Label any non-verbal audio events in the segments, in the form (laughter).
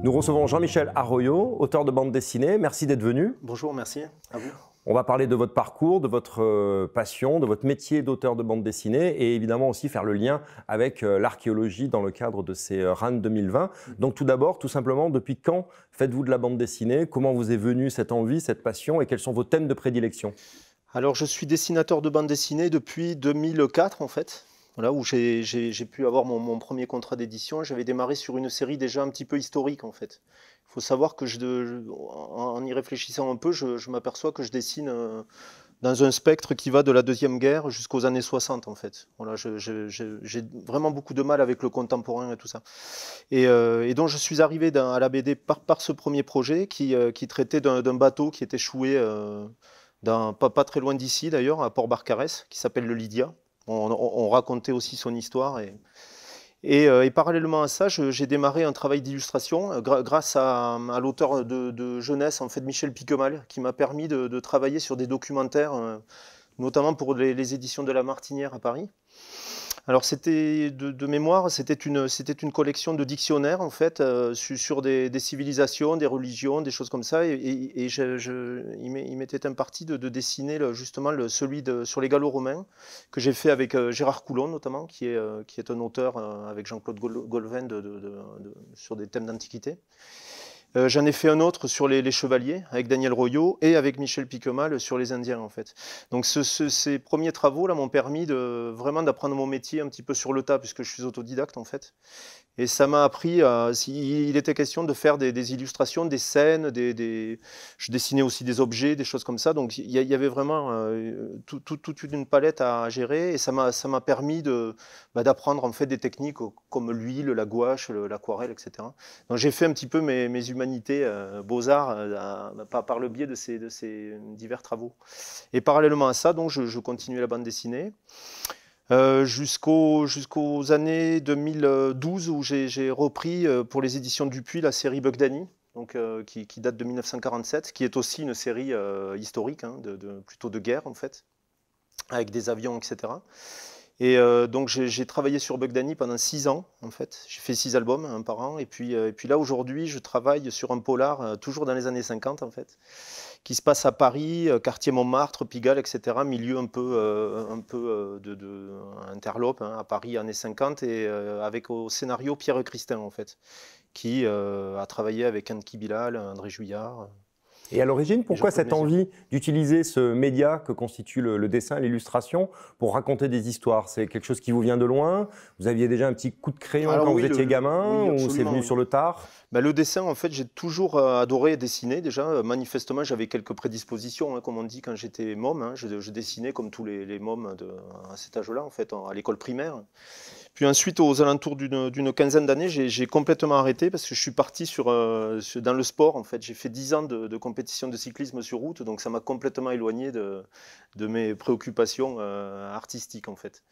Nous recevons Jean-Michel Arroyo, auteur de bande dessinée. Merci d'être venu. Bonjour, merci. À vous. On va parler de votre parcours, de votre euh, passion, de votre métier d'auteur de bande dessinée et évidemment aussi faire le lien avec euh, l'archéologie dans le cadre de ces euh, RAN 2020. Donc tout d'abord, tout simplement, depuis quand faites-vous de la bande dessinée Comment vous est venue cette envie, cette passion et quels sont vos thèmes de prédilection alors je suis dessinateur de bande dessinée depuis 2004 en fait. Voilà, où j'ai pu avoir mon, premier contrat d'édition. J'avais démarré sur une série déjà un petit peu historique, en fait. Il faut savoir que, en y réfléchissant un peu, je, m'aperçois que je dessine euh, dans un spectre qui va de la Deuxième Guerre jusqu'aux années 60, en fait. Voilà, j'ai vraiment beaucoup de mal avec le contemporain et tout ça. Et, euh, donc, je suis arrivé à la BD par, ce premier projet qui, euh, traitait d'un bateau qui était échoué. pas, pas, très loin d'ici d'ailleurs, à Port-Barcarès, qui s'appelle le Lydia on, racontait aussi son histoire. Et, euh, parallèlement à ça, j'ai démarré un travail d'illustration euh, grâce à, l'auteur de, jeunesse, en fait Michel Piquemal, qui m'a permis de, travailler sur des documentaires, euh, notamment pour les, éditions de La Martinière à Paris. Alors c'était de, mémoire, c'était une, c'était une collection de dictionnaires en fait euh, sur des, civilisations, des religions, des choses comme ça. Et, il m'était imparti de, dessiner justement celui sur les Gallo-Romains que j'ai fait avec euh, Gérard Coulon notamment, qui est, euh, qui est un auteur avec Jean-Claude Golvin de, sur des thèmes d'antiquité. Euh, j'en ai fait un autre sur les, chevaliers avec Daniel Royot et avec Michel Piquemal sur les Indiens en fait. Donc ces premiers travaux là m'ont permis vraiment d'apprendre mon métier un petit peu sur le tas puisque je suis autodidacte en fait. Et ça m'a appris, euh, il était question de faire des, illustrations, des scènes, des, je dessinais aussi des objets, des choses comme ça. Donc il y, avait vraiment euh, tout, toute une palette à gérer et ça m'a permis bah, d'apprendre en fait des techniques euh, comme l'huile, la gouache, l'aquarelle, etc. Donc j'ai fait un petit peu mes, mes humanités, beaux-arts, par, le biais de ces, de ces, divers travaux. Et parallèlement à ça, donc, je, je continuais la bande dessinée. Euh, jusqu'aux années 2012 où j'ai repris euh, pour les éditions Dupuis la série Bug Danny, donc, euh, qui, date de 1947, qui est aussi une série historique, hein, de, plutôt de guerre en fait, avec des avions, etc. Et euh, donc j'ai travaillé sur Bug pendant six ans en fait. J'ai fait six albums, un par an. Et puis, euh, là aujourd'hui, je travaille sur un polar euh, toujours dans les années 50 en fait, qui se passe à Paris, quartier Montmartre, Pigalle, etc. Milieu un peu, un interlope hein, à Paris années 50 et avec au scénario Pierre Christin en fait, qui a travaillé avec Anne Kibilal, André Juillard. Et à l'origine, pourquoi cette envie d'utiliser ce média que constitue le, dessin, l'illustration, pour raconter des histoires C'est quelque chose qui vous vient de loin Vous aviez déjà un petit coup de crayon quand vous étiez gamin Ou c'est venu sur le tard bah, Le dessin, en fait, j'ai toujours euh, adoré dessiner. Déjà, euh, manifestement, j'avais quelques prédispositions, hein, comme on dit quand j'étais môme. Hein. Je, je, dessinais comme tous les, les mômes de, à cet âge-là, en fait, à l'école primaire. Puis ensuite, aux alentours d'une quinzaine d'années, j'ai complètement arrêté parce que je suis parti euh, dans le sport. En fait, j'ai fait dix ans de, compétition de cyclisme sur route, donc ça m'a complètement éloigné de, mes préoccupations euh, artistiques, en fait.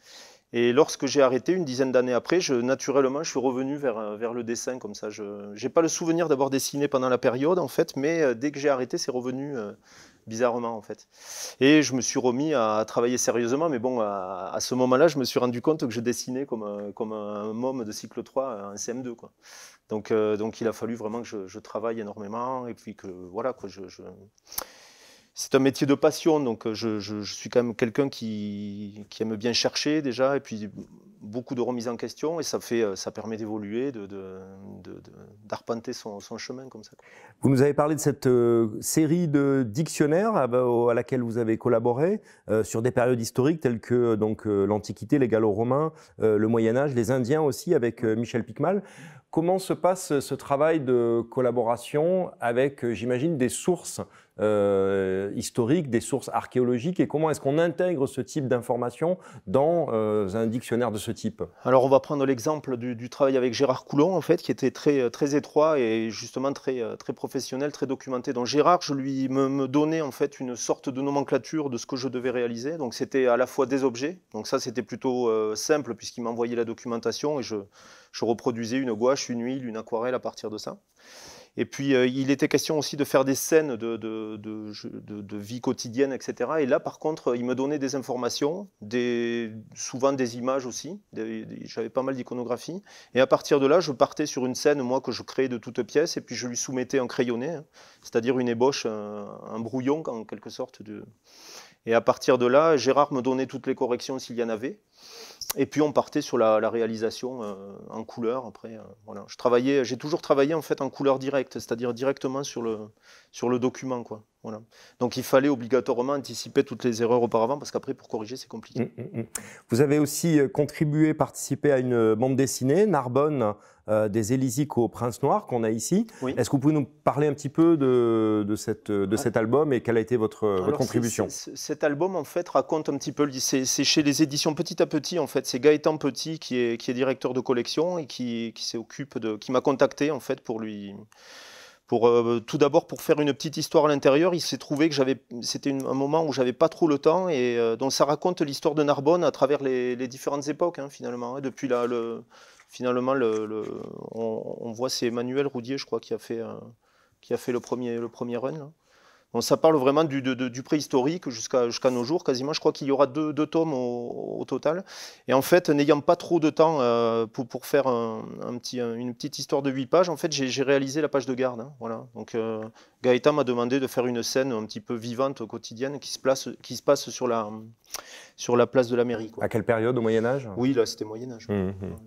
Et lorsque j'ai arrêté, une dizaine d'années après, je, naturellement, je suis revenu vers, euh, vers le dessin comme ça. Je n'ai pas le souvenir d'avoir dessiné pendant la période, en fait, mais euh, dès que j'ai arrêté, c'est revenu euh, bizarrement, en fait. Et je me suis remis à travailler sérieusement, mais bon, à, ce moment-là, je me suis rendu compte que je dessinais comme, comme un môme de cycle 3 un CM2, quoi. Donc, donc il a fallu vraiment que je, je travaille énormément et puis que, voilà, quoi, je... je c'est un métier de passion, donc euh, je, suis quand même quelqu'un qui, aime bien chercher déjà, et puis beaucoup de remises en question, et ça, fait, euh, ça permet d'évoluer, d'arpenter de, de, son, chemin comme ça. Vous nous avez parlé de cette euh, série de dictionnaires ah bah, à, laquelle vous avez collaboré sur des périodes historiques telles que donc l'Antiquité, les Gallo-Romains, le Moyen Âge, les Indiens aussi avec Michel Picmal. Comment se passe ce travail de collaboration avec, euh, j'imagine, des sources euh, historiques, des sources archéologiques, et comment est-ce qu'on intègre ce type d'informations dans euh, un dictionnaire de ce type Alors, on va prendre l'exemple du, travail avec Gérard Coulon, en fait, qui était très, très étroit et justement très, très professionnel, très documenté. Donc, Gérard, je lui me, donnais en fait une sorte de nomenclature de ce que je devais réaliser. Donc, c'était à la fois des objets. Donc, ça, c'était plutôt simple puisqu'il m'envoyait la documentation et je je reproduisais une gouache, une huile, une aquarelle à partir de ça. Et puis, euh, il était question aussi de faire des scènes de, vie quotidienne, etc. Et là, par contre, il me donnait des informations, des, souvent des images aussi. J'avais pas mal d'iconographie. Et à partir de là, je partais sur une scène, moi, que je créais de toutes pièces, et puis je lui soumettais un crayonné, hein. c'est-à-dire une ébauche, un, un, brouillon, en quelque sorte. Et à partir de là, Gérard me donnait toutes les corrections s'il y en avait. Et puis on partait sur la, réalisation euh, en couleur. Après, euh, voilà. je travaillais, j'ai toujours travaillé en fait en couleur directe, c'est-à-dire directement sur le, sur le document, quoi. Donc il fallait obligatoirement anticiper toutes les erreurs auparavant parce qu'après pour corriger c'est compliqué. Mm, mm, mm. Vous avez aussi euh, contribué, participé à une euh, bande dessinée, Narbonne, euh, des Élysiques au Prince Noir qu'on a ici. Est-ce que vous pouvez nous parler un petit peu de, cette, de ah. cet album et quelle a été votre, contribution Cet album en fait raconte un petit peu, c'est chez les éditions Petit à Petit en fait, c'est Gaëtan Petit qui est, qui est directeur de collection et qui, qui s'occupe de, qui m'a contacté en fait pour lui euh, tout d'abord, pour faire une petite histoire à l'intérieur, il s'est trouvé que j'avais, c'était un moment où j'avais pas trop le temps et euh, donc ça raconte l'histoire de Narbonne à travers les, différentes époques hein, finalement. Hein. depuis là, le, finalement, le, on, voit c'est Emmanuel Roudier, je crois, qui a fait, euh, qui a fait le premier, le premier run. Là. Bon, ça parle vraiment du, du préhistorique jusqu'à nos jours, quasiment. Je crois qu'il y aura deux, tomes au, total. Et en fait, n'ayant pas trop de temps euh, pour, pour, faire un, petit, une petite histoire de huit pages, en fait, j'ai réalisé la page de garde. Hein. voilà. Donc, euh, Gaëtan m'a demandé de faire une scène un petit peu vivante, quotidienne, qui se, place, qui se passe sur la, sur la place de la mairie. À quelle période Au Moyen-Âge Oui, là, c'était Moyen-Âge. Hum, hum.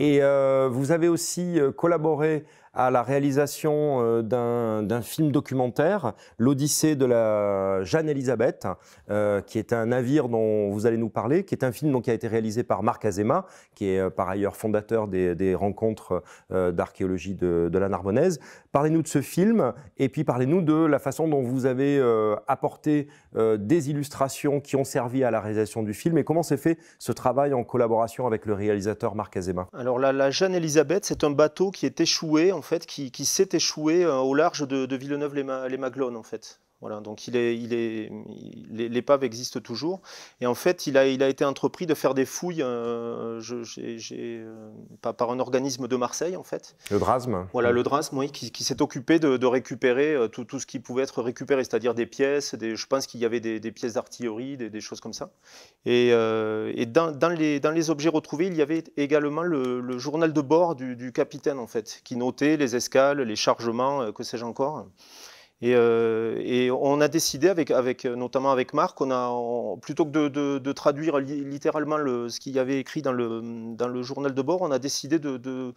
Et euh, vous avez aussi collaboré à la réalisation euh, d'un film documentaire, L'Odyssée de la Jeanne-Elisabeth, euh, qui est un navire dont vous allez nous parler, qui est un film donc, qui a été réalisé par Marc Azema, qui est euh, par ailleurs fondateur des, rencontres d'archéologie de, la Narbonnaise. Parlez-nous de ce film et puis parlez-nous de la façon dont vous avez apporté des illustrations qui ont servi à la réalisation du film et comment s'est fait ce travail en collaboration avec le réalisateur Marc Azema. Alors la, Jeanne-Elisabeth, c'est un bateau qui est échoué en fait, qui, s'est échoué euh, au large de, Villeneuve-les-Maglones, en fait. Voilà, donc il est, il est, l'épave existe toujours. Et en fait, il a, il a été entrepris de faire des fouilles, euh, euh, par un organisme de Marseille en fait. Le Drasme. Voilà, mm. le Drasme, oui, qui, s'est occupé de, récupérer euh, tout, ce qui pouvait être récupéré, c'est-à-dire des pièces, des, je pense qu'il y avait des, pièces d'artillerie, des, des, choses comme ça. Et, dans, les, objets retrouvés, il y avait également le, journal de bord du, du, capitaine en fait, qui notait les escales, les chargements, que sais-je encore. Euh, et, on a décidé, avec, notamment avec Marc, on a, plutôt que de, traduire littéralement ce qu'il y avait écrit dans le, journal de bord, on a décidé de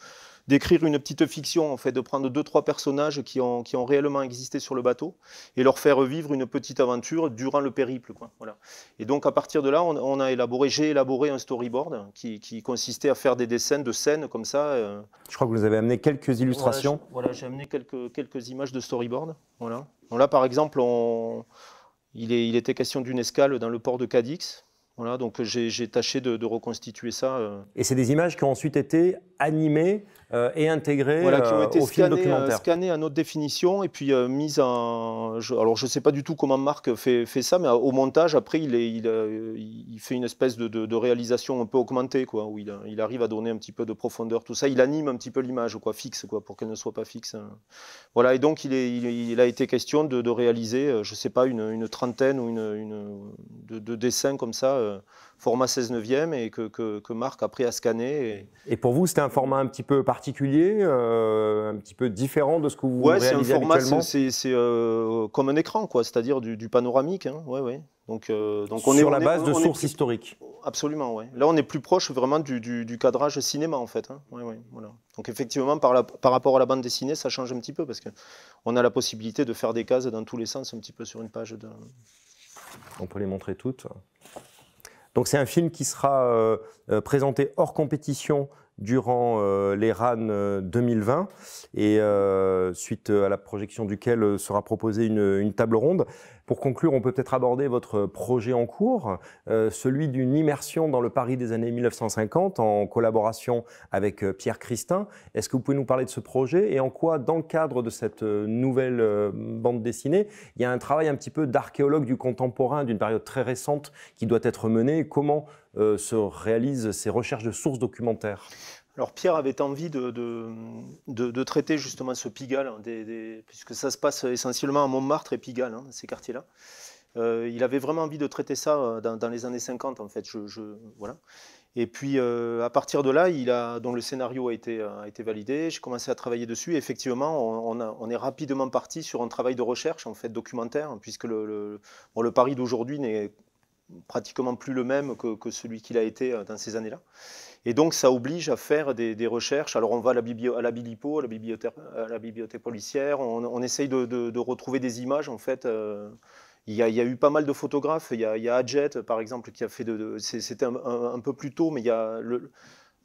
d'écrire une petite fiction, en fait, de prendre deux, trois personnages qui ont, qui ont réellement existé sur le bateau et leur faire vivre une petite aventure durant le périple. Quoi. Voilà. Et donc, à partir de là, on, a élaboré, j'ai élaboré un storyboard qui, consistait à faire des dessins de scènes comme ça. Euh. Je crois que vous avez amené quelques illustrations. Voilà, j'ai amené quelques, quelques images de storyboard. Voilà. là, par exemple, il, est, il était question d'une escale dans le port de Cadix. Voilà, donc j'ai tâché de, reconstituer ça. Euh. Et c'est des images qui ont ensuite été animées euh, et intégrées voilà, qui ont euh, été scannés, euh, scannées à notre définition et puis mise en. alors je ne sais pas du tout comment Marc fait, fait ça, mais au montage, après, il, il, fait une espèce de, réalisation un peu augmentée, quoi, où il, arrive à donner un petit peu de profondeur, tout ça. Il anime un petit peu l'image, quoi, fixe, quoi, pour qu'elle ne soit pas fixe. Hein. Voilà, et donc il, il a été question de, réaliser, je ne sais pas, une, trentaine ou une, une de, de dessins comme ça format 16 neuvième et que, que, Marc a pris à scanner. Et, pour vous, c'était un format un petit peu particulier, euh, un petit peu différent de ce que vous ouais, réalisez un format, C'est euh, comme un écran, quoi, c'est-à-dire du, panoramique. Hein, ouais, ouais. Donc, euh, donc on Sur est, la base de sources historiques Absolument, oui. Là, on est plus proche vraiment du, du, cadrage cinéma, en fait. Hein. Ouais, ouais, voilà. Donc effectivement, par, la, par, rapport à la bande dessinée, ça change un petit peu, parce qu'on a la possibilité de faire des cases dans tous les sens, un petit peu sur une page de... On peut les montrer toutes donc c'est un film qui sera euh, euh, présenté hors compétition durant euh, les RAN 2020 euh, et euh, suite à la projection duquel sera proposée une, table ronde. Pour conclure, on peut peut-être aborder votre projet en cours, celui d'une immersion dans le Paris des années 1950 en collaboration avec Pierre Christin. Est-ce que vous pouvez nous parler de ce projet et en quoi, dans le cadre de cette nouvelle bande dessinée, il y a un travail un petit peu d'archéologue du contemporain d'une période très récente qui doit être mené Comment euh, se réalisent ces recherches de sources documentaires alors Pierre avait envie de, de, traiter justement ce Pigalle, hein, puisque ça se passe essentiellement à Montmartre et Pigalle, hein, ces quartiers-là. Euh, il avait vraiment envie de traiter ça euh, dans, les années 50, en fait. Je, voilà. Et puis, à partir de là, il a, dont le scénario a été, validé, j'ai commencé à travailler dessus. Et effectivement, on, est rapidement parti sur un travail de recherche, en fait, documentaire, puisque le, le, Paris d'aujourd'hui n'est pratiquement plus le même que, celui qu'il a été euh, dans ces années-là. Et donc, ça oblige à faire des, recherches. Alors, on va à la, biblio, à la la, bibliothèque, policière, on, essaye de, retrouver des images, en fait. Euh, il y, a, eu pas mal de photographes. Il y a, il par exemple, qui a fait de. C'était un, un, peu plus tôt, mais il y a le,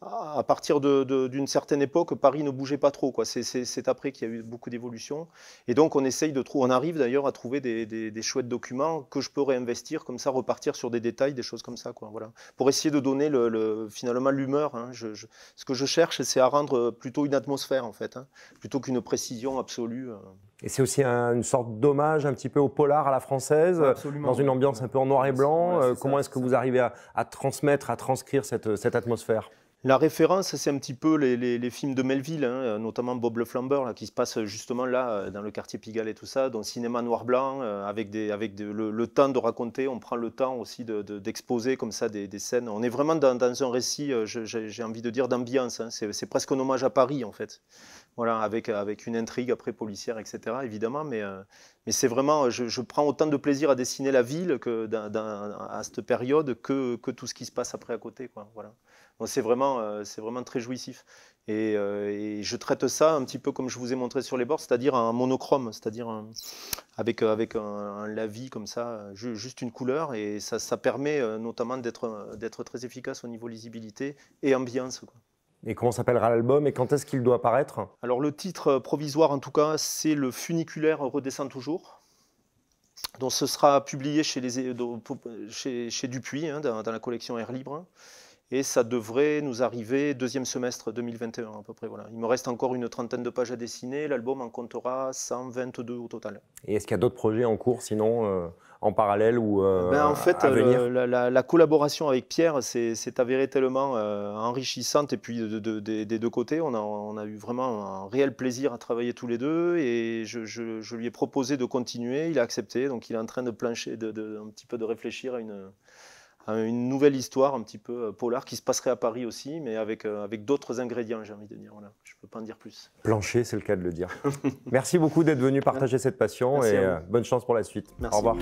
ah, à partir d'une certaine époque, Paris ne bougeait pas trop. C'est après qu'il y a eu beaucoup d'évolutions. Et donc, on essaye de trouver, on arrive d'ailleurs à trouver des, chouettes documents que je peux réinvestir, comme ça, repartir sur des détails, des choses comme ça, Voilà. Pour essayer de donner le, finalement l'humeur. Hein. ce que je cherche, c'est à rendre plutôt une atmosphère, en fait, hein, plutôt qu'une précision absolue. Euh. Et c'est aussi une sorte d'hommage un petit peu au polar à la française, euh, dans une ambiance un peu en noir et blanc. Euh, comment est-ce que vous arrivez à, transmettre, à transcrire cette atmosphère la référence, c'est un petit peu les, films de Melville, hein, euh, notamment Bob le Flambeur, qui se passe euh, justement là, euh, dans le quartier Pigalle et tout ça, donc cinéma noir-blanc, avec, avec le, temps de raconter, on prend le temps aussi d'exposer comme ça des, scènes. On est vraiment dans, un récit, j'ai envie de dire, d'ambiance. Hein. C'est presque un hommage à Paris, en fait. Voilà, avec, avec une intrigue après policière, etc., évidemment, mais, mais c'est vraiment, je, prends autant de plaisir à dessiner la ville que à cette période que, que, tout ce qui se passe après à côté, quoi, voilà c'est vraiment, euh, c'est vraiment très jouissif. Euh, et, je traite ça un petit peu comme je vous ai montré sur les bords, c'est-à-dire un monochrome, c'est-à-dire avec, euh, avec un, un, lavis comme ça, juste une couleur. Et ça, permet notamment d'être très efficace au niveau lisibilité et ambiance. Quoi. Et comment s'appellera l'album et quand est-ce qu'il doit paraître Alors le titre provisoire en tout cas, c'est Le funiculaire redescend toujours. Donc ce sera publié chez, les, chez, chez Dupuis, hein, dans, la collection Air Libre et ça devrait nous arriver deuxième semestre 2021 à peu près. Voilà. Il me reste encore une trentaine de pages à dessiner, l'album en comptera 122 au total. Et est-ce qu'il y a d'autres projets en cours sinon euh, en parallèle ou euh, ben En fait, euh, la, collaboration avec Pierre s'est avérée tellement enrichissante et puis des deux côtés, on a, a, eu vraiment un réel plaisir à travailler tous les deux et je, lui ai proposé de continuer, il a accepté, donc il est en train de plancher, de, un petit peu de réfléchir à une une nouvelle histoire un petit peu euh, polar qui se passerait à Paris aussi, mais avec, euh, avec d'autres ingrédients, j'ai envie de dire. Voilà. Je ne peux pas en dire plus. Plancher, c'est le cas de le dire. (laughs) Merci beaucoup d'être venu partager cette passion et euh, bonne chance pour la suite. Au revoir.